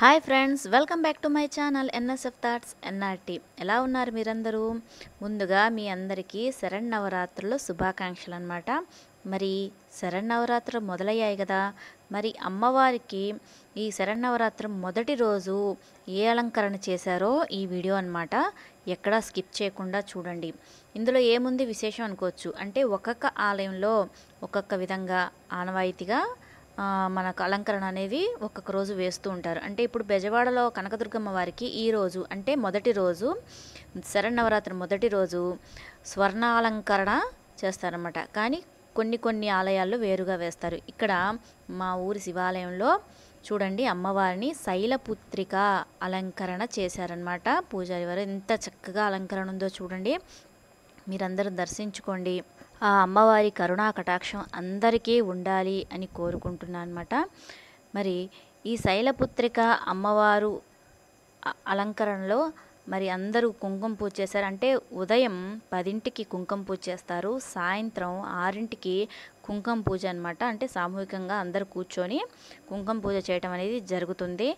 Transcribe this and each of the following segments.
hi friends welcome back to my channel NSF thoughts NRT ఎలా ఉన్నారు మీరందరూ ముందుగా మీ అందరికీ శరణ్ నవరాత్రులు శుభాకాంక్షలు అనమాట మరి శరణ్ నవరాత్రులు మొదలయ్యాయి కదా మరి అమ్మవారికి ఈ శరణ్ నవరాత్రి మొదటి రోజు ఏ అలంకరణ చేశారో ఈ వీడియో అనమాట ఎక్కడా స్కిప్ చేయకుండా చూడండి ఇందులో ఏముంది విశేషం అనుకోవచ్చు అంటే ఒక్కొక్క ఆలయంలో ఒక్కొక్క విధంగా ఆనవాయితీగా మనకు అలంకరణ అనేది ఒక్కొక్క రోజు వేస్తూ ఉంటారు అంటే ఇప్పుడు బెజవాడలో కనకదుర్గమ్మ వారికి ఈ రోజు అంటే మొదటి రోజు శరణవరాత్రి మొదటి రోజు స్వర్ణ అలంకరణ చేస్తారన్నమాట కానీ కొన్ని కొన్ని ఆలయాల్లో వేరుగా వేస్తారు ఇక్కడ మా ఊరి శివాలయంలో చూడండి అమ్మవారిని శైలపుత్రిక అలంకరణ చేశారనమాట పూజారి వారు ఎంత చక్కగా అలంకరణ ఉందో చూడండి మీరందరూ దర్శించుకోండి ఆ అమ్మవారి కరుణా కటాక్షం అందరికీ ఉండాలి అని కోరుకుంటున్నాను అనమాట మరి ఈ శైలపుత్రిక అమ్మవారు అలంకరణలో మరి అందరూ కుంకుమ పూజ చేశారు అంటే ఉదయం పదింటికి కుంకుమ పూజ చేస్తారు సాయంత్రం ఆరింటికి కుంకుమ పూజ అనమాట అంటే సామూహికంగా అందరు కూర్చొని కుంకుమ పూజ చేయటం అనేది జరుగుతుంది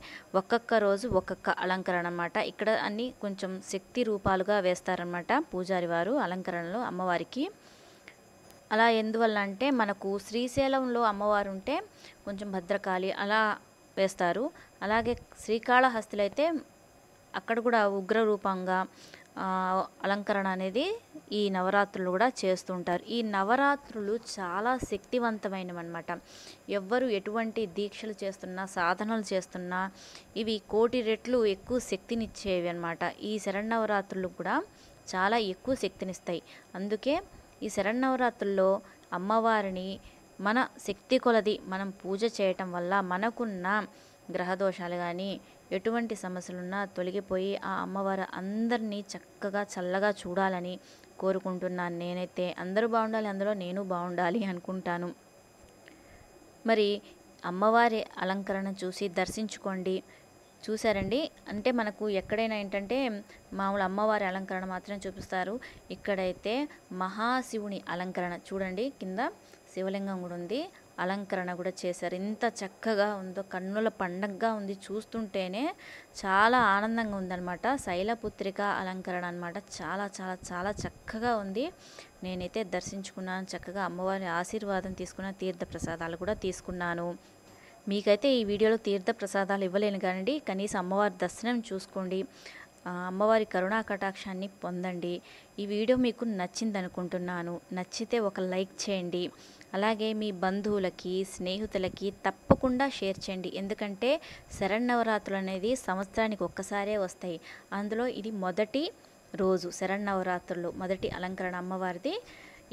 ఒక్కొక్క రోజు ఒక్కొక్క అలంకరణ అనమాట ఇక్కడ అన్ని కొంచెం శక్తి రూపాలుగా వేస్తారనమాట పూజారి వారు అలంకరణలో అమ్మవారికి అలా ఎందువల్ల అంటే మనకు శ్రీశైలంలో అమ్మవారు ఉంటే కొంచెం భద్రకాళి అలా వేస్తారు అలాగే శ్రీకాళహస్తిలో అయితే అక్కడ కూడా ఉగ్ర రూపంగా అలంకరణ అనేది ఈ నవరాత్రులు కూడా చేస్తుంటారు ఈ నవరాత్రులు చాలా శక్తివంతమైనవి అనమాట ఎవ్వరు ఎటువంటి దీక్షలు చేస్తున్నా సాధనలు చేస్తున్నా ఇవి కోటి రెట్లు ఎక్కువ శక్తినిచ్చేవి అనమాట ఈ నవరాత్రులు కూడా చాలా ఎక్కువ శక్తినిస్తాయి అందుకే ఈ శరన్నవరాత్రుల్లో అమ్మవారిని మన శక్తి కొలది మనం పూజ చేయటం వల్ల మనకున్న గ్రహదోషాలు కానీ ఎటువంటి సమస్యలున్నా తొలగిపోయి ఆ అమ్మవారు అందరినీ చక్కగా చల్లగా చూడాలని కోరుకుంటున్నాను నేనైతే అందరూ బాగుండాలి అందులో నేను బాగుండాలి అనుకుంటాను మరి అమ్మవారి అలంకరణ చూసి దర్శించుకోండి చూసారండి అంటే మనకు ఎక్కడైనా ఏంటంటే మామూలు అమ్మవారి అలంకరణ మాత్రం చూపిస్తారు ఇక్కడైతే మహాశివుని అలంకరణ చూడండి కింద శివలింగం కూడా ఉంది అలంకరణ కూడా చేశారు ఇంత చక్కగా ఉందో కన్నుల పండగగా ఉంది చూస్తుంటేనే చాలా ఆనందంగా ఉందన్నమాట శైలపుత్రిక అలంకరణ అనమాట చాలా చాలా చాలా చక్కగా ఉంది నేనైతే దర్శించుకున్నాను చక్కగా అమ్మవారి ఆశీర్వాదం తీసుకున్న తీర్థ ప్రసాదాలు కూడా తీసుకున్నాను మీకైతే ఈ వీడియోలో తీర్థ ప్రసాదాలు ఇవ్వలేను కానండి కనీసం అమ్మవారి దర్శనం చూసుకోండి అమ్మవారి కరుణా కటాక్షాన్ని పొందండి ఈ వీడియో మీకు నచ్చింది అనుకుంటున్నాను నచ్చితే ఒక లైక్ చేయండి అలాగే మీ బంధువులకి స్నేహితులకి తప్పకుండా షేర్ చేయండి ఎందుకంటే శరణవరాత్రులు అనేది సంవత్సరానికి ఒక్కసారే వస్తాయి అందులో ఇది మొదటి రోజు శరణవరాత్రులు మొదటి అలంకరణ అమ్మవారిది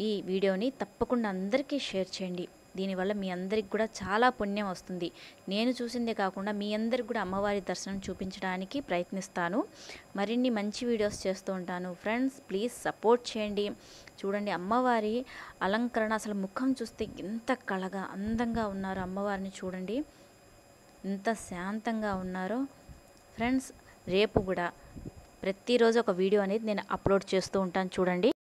ఈ వీడియోని తప్పకుండా అందరికీ షేర్ చేయండి దీనివల్ల మీ అందరికి కూడా చాలా పుణ్యం వస్తుంది నేను చూసిందే కాకుండా మీ అందరికి కూడా అమ్మవారి దర్శనం చూపించడానికి ప్రయత్నిస్తాను మరిన్ని మంచి వీడియోస్ చేస్తూ ఉంటాను ఫ్రెండ్స్ ప్లీజ్ సపోర్ట్ చేయండి చూడండి అమ్మవారి అలంకరణ అసలు ముఖం చూస్తే ఎంత కళగా అందంగా ఉన్నారో అమ్మవారిని చూడండి ఎంత శాంతంగా ఉన్నారో ఫ్రెండ్స్ రేపు కూడా ప్రతిరోజు ఒక వీడియో అనేది నేను అప్లోడ్ చేస్తూ ఉంటాను చూడండి